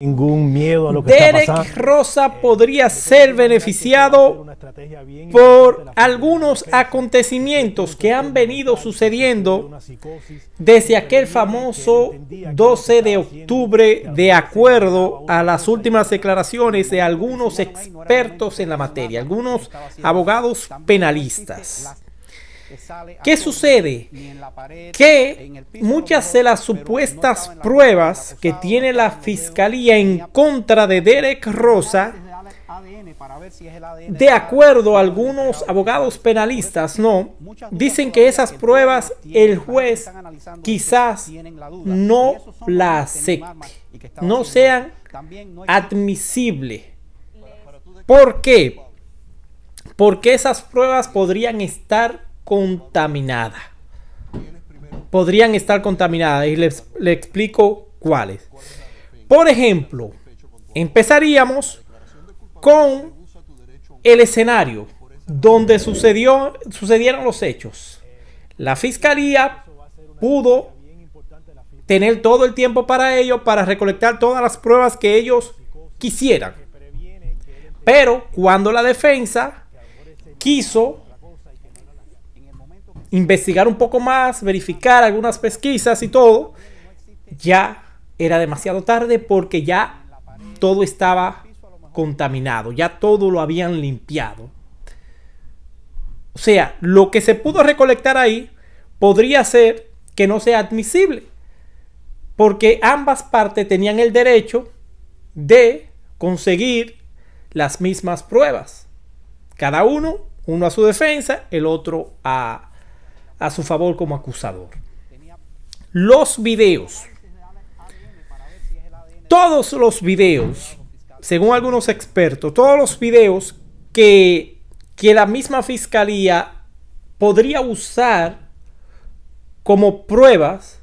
ningún miedo a lo que Derek Rosa podría ser beneficiado por algunos acontecimientos que han venido sucediendo desde aquel famoso 12 de octubre de acuerdo a las últimas declaraciones de algunos expertos en la materia, algunos abogados penalistas. ¿Qué sucede? Que muchas de las supuestas pruebas que tiene la fiscalía en contra de Derek Rosa, de acuerdo a algunos abogados penalistas, no, dicen que esas pruebas el juez quizás no las acepte, no sean admisibles. ¿Por qué? Porque esas pruebas podrían estar contaminada. Podrían estar contaminadas y les, explico cuáles. Por ejemplo, empezaríamos con el escenario donde sucedió, sucedieron los hechos. La fiscalía pudo tener todo el tiempo para ello, para recolectar todas las pruebas que ellos quisieran. Pero cuando la defensa quiso investigar un poco más, verificar algunas pesquisas y todo, ya era demasiado tarde porque ya todo estaba contaminado, ya todo lo habían limpiado. O sea, lo que se pudo recolectar ahí podría ser que no sea admisible, porque ambas partes tenían el derecho de conseguir las mismas pruebas. Cada uno, uno a su defensa, el otro a a su favor como acusador. Los videos. Todos los videos, según algunos expertos, todos los videos que, que la misma fiscalía podría usar como pruebas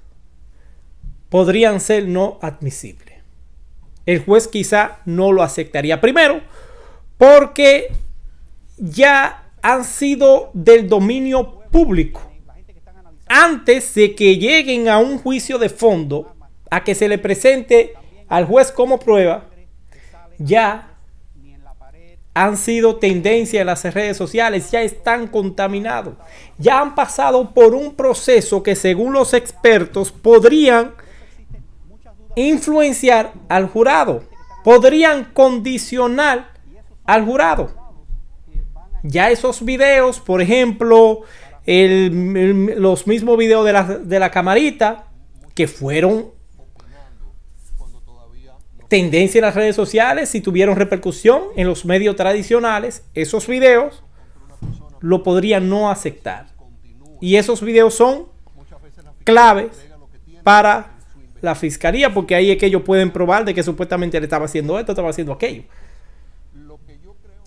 podrían ser no admisibles. El juez quizá no lo aceptaría. Primero, porque ya han sido del dominio público antes de que lleguen a un juicio de fondo, a que se le presente al juez como prueba, ya han sido tendencia en las redes sociales, ya están contaminados, ya han pasado por un proceso que según los expertos podrían influenciar al jurado, podrían condicionar al jurado. Ya esos videos, por ejemplo, el, los mismos videos de la, de la camarita que fueron tendencia en las redes sociales y tuvieron repercusión en los medios tradicionales, esos videos lo podrían no aceptar. Y esos videos son claves para la fiscalía porque ahí es que ellos pueden probar de que supuestamente le estaba haciendo esto, estaba haciendo aquello.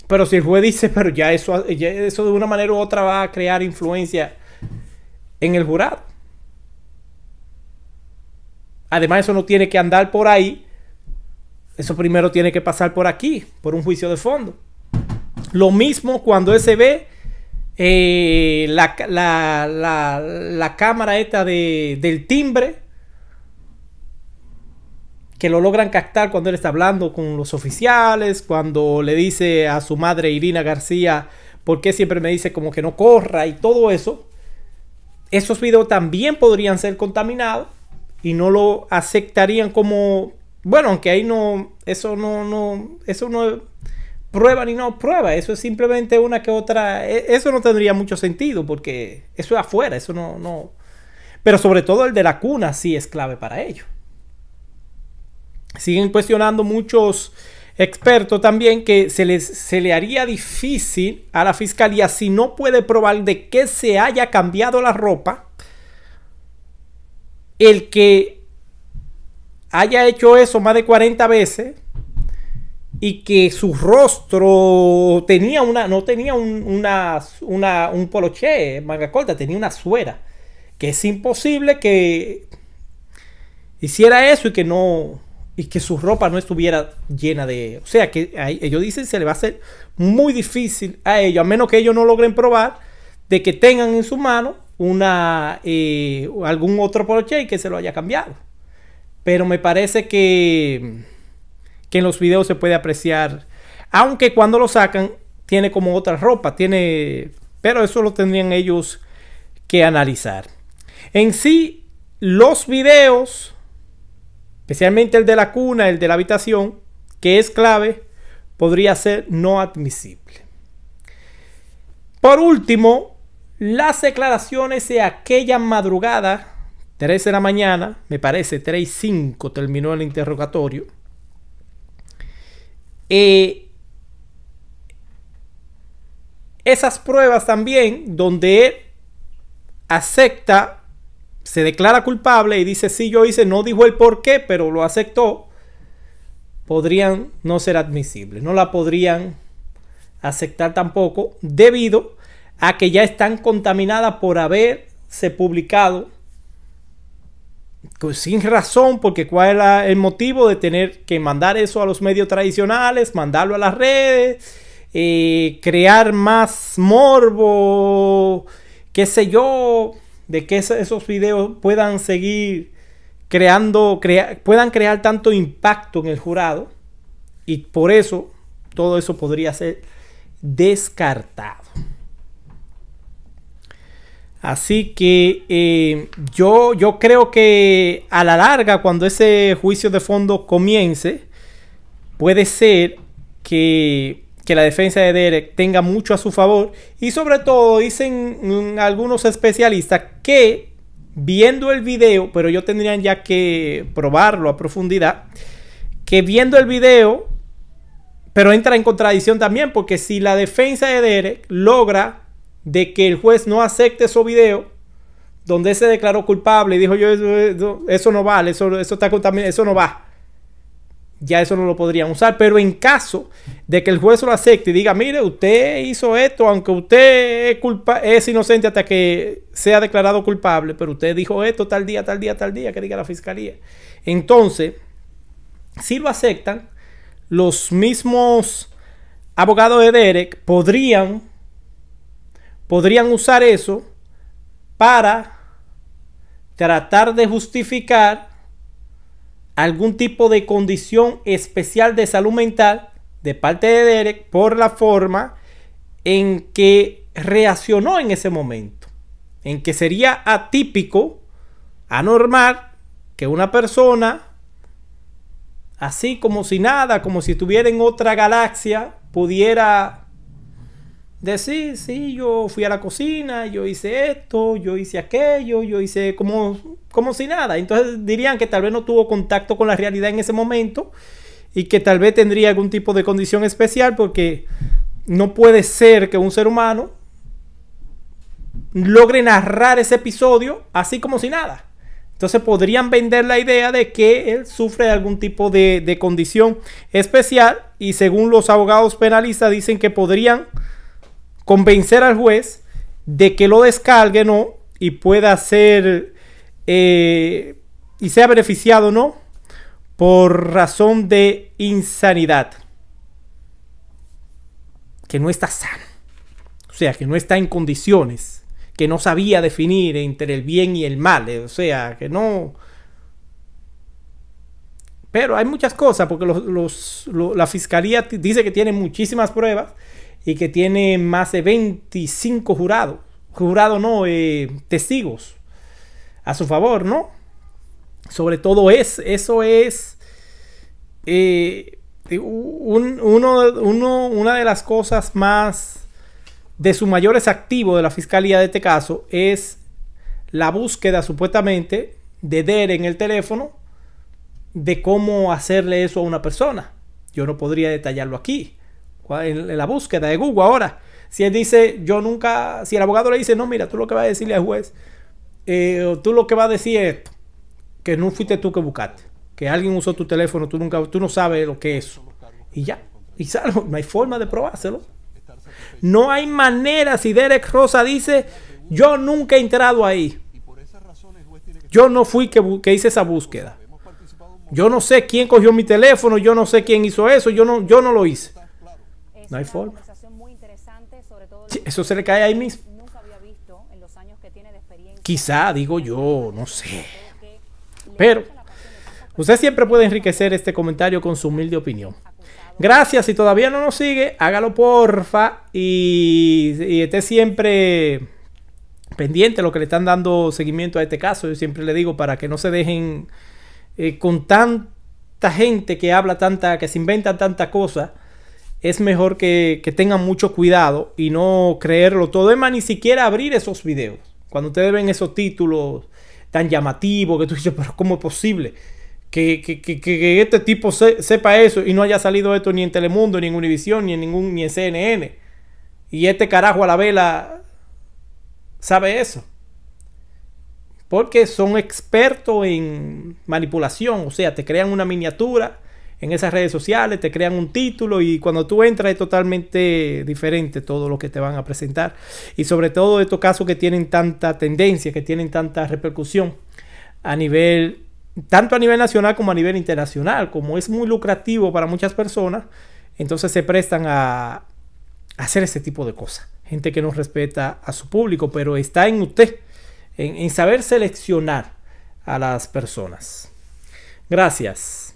Pero si el juez dice, pero ya eso, eso de una manera u otra va a crear influencia en el jurado. Además, eso no tiene que andar por ahí. Eso primero tiene que pasar por aquí, por un juicio de fondo. Lo mismo cuando se ve eh, la, la, la, cámara esta del timbre que lo logran captar cuando él está hablando con los oficiales, cuando le dice a su madre Irina García, ¿por qué siempre me dice como que no corra y todo eso? Esos videos también podrían ser contaminados y no lo aceptarían como, bueno, aunque ahí no, eso no, no, eso no prueba ni no prueba, eso es simplemente una que otra, e, eso no tendría mucho sentido porque eso es afuera, eso no, no, pero sobre todo el de la cuna sí es clave para ello siguen cuestionando muchos expertos también que se, les, se le haría difícil a la fiscalía si no puede probar de que se haya cambiado la ropa el que haya hecho eso más de 40 veces y que su rostro tenía una, no tenía un, una, una, un poloché, manga corta, tenía una suera. Que es imposible que hiciera eso y que no, y que su ropa no estuviera llena de... O sea, que ellos dicen se le va a hacer muy difícil a ellos, a menos que ellos no logren probar de que tengan en su mano una, eh, algún otro broche y que se lo haya cambiado. Pero me parece que, que en los videos se puede apreciar, aunque cuando lo sacan tiene como otra ropa, tiene... Pero eso lo tendrían ellos que analizar. En sí, los videos especialmente el de la cuna, el de la habitación, que es clave, podría ser no admisible. Por último, las declaraciones de aquella madrugada, 3 de la mañana, me parece 3 y 5 terminó el interrogatorio, eh, esas pruebas también donde acepta se declara culpable y dice, sí, yo hice, no dijo el por qué, pero lo aceptó, podrían no ser admisibles. No la podrían aceptar tampoco debido a que ya están contaminadas por haberse publicado pues, sin razón, porque cuál era el motivo de tener que mandar eso a los medios tradicionales, mandarlo a las redes, eh, crear más morbo, qué sé yo de que esos videos puedan seguir creando, puedan crear tanto impacto en el jurado y por eso todo eso podría ser descartado. Así que eh, yo, yo creo que a la larga, cuando ese juicio de fondo comience, puede ser que que la defensa de Derek tenga mucho a su favor y sobre todo dicen mm, algunos especialistas que viendo el video, pero yo tendría ya que probarlo a profundidad, que viendo el video, pero entra en contradicción también porque si la defensa de Derek logra de que el juez no acepte su video, donde se declaró culpable y dijo yo eso, no vale, eso, eso, está, eso no va ya eso no lo podrían usar. Pero en caso de que el juez lo acepte y diga, mire, usted hizo esto, aunque usted es, es inocente hasta que sea declarado culpable, pero usted dijo esto tal día, tal día, tal día, que diga la fiscalía. Entonces, si lo aceptan, los mismos abogados de Derek podrían, podrían usar eso para tratar de justificar algún tipo de condición especial de salud mental de parte de Derek por la forma en que reaccionó en ese momento, en que sería atípico, anormal, que una persona, así como si nada, como si estuviera en otra galaxia, pudiera Decir, sí, yo fui a la cocina, yo hice esto, yo hice aquello, yo hice como, como si nada. Entonces dirían que tal vez no tuvo contacto con la realidad en ese momento y que tal vez tendría algún tipo de condición especial porque no puede ser que un ser humano logre narrar ese episodio así como si nada. Entonces podrían vender la idea de que él sufre de algún tipo de, de condición especial y según los abogados penalistas dicen que podrían convencer al juez de que lo descargue, ¿no? Y pueda ser eh, y sea beneficiado, ¿no? Por razón de insanidad. Que no está sano. O sea, que no está en condiciones. Que no sabía definir entre el bien y el mal. o sea, que no... Pero hay muchas cosas, porque los, la fiscalía dice que tiene muchísimas pruebas y que tiene más de 25 jurados, jurados no, eh, testigos a su favor, ¿no? Sobre todo es, eso es eh, una de las cosas más de sus mayores activos de la fiscalía de este caso es la búsqueda supuestamente de DER en el teléfono de cómo hacerle eso a una persona. Yo no podría detallarlo aquí en, la búsqueda de Google ahora. Si él dice, yo nunca, si el abogado le dice, no, mira, tú lo que vas a decirle al juez, eh, tú lo que vas a decir es que no fuiste tú que buscaste, que alguien usó tu teléfono, tú nunca, tú no sabes lo que es. Y ya, y salvo, no hay forma de probárselo. No hay manera, si Derek Rosa dice, yo nunca he entrado ahí. Yo no fui que, que hice esa búsqueda. Yo no sé quién cogió mi teléfono, yo no sé quién hizo eso, yo no, yo no lo hice no hay forma. eso se le cae ahí mismo. Quizá, digo yo, no sé. Pero usted siempre puede enriquecer este comentario con su humilde opinión. Gracias, si todavía no nos sigue, hágalo porfa y, esté siempre pendiente lo que le están dando seguimiento a este caso. Yo siempre le digo para que no se dejen eh, con tanta gente que habla tanta, que se inventa tanta cosa es mejor que, tengan mucho cuidado y no creerlo todo. Es más, ni siquiera abrir esos videos. Cuando ustedes ven esos títulos tan llamativos que tú dices, pero ¿cómo es posible? Que, este tipo sepa eso y no haya salido esto ni en Telemundo, ni en Univisión, ni en ningún, ni en CNN. Y este carajo a la vela sabe eso. Porque son expertos en manipulación, o sea, te crean una miniatura en esas redes sociales, te crean un título y cuando tú entras es totalmente diferente todo lo que te van a presentar. Y sobre todo estos casos que tienen tanta tendencia, que tienen tanta repercusión a nivel, tanto a nivel nacional como a nivel internacional, como es muy lucrativo para muchas personas, entonces se prestan a, hacer ese tipo de cosas. Gente que no respeta a su público, pero está en usted, en, en saber seleccionar a las personas. Gracias.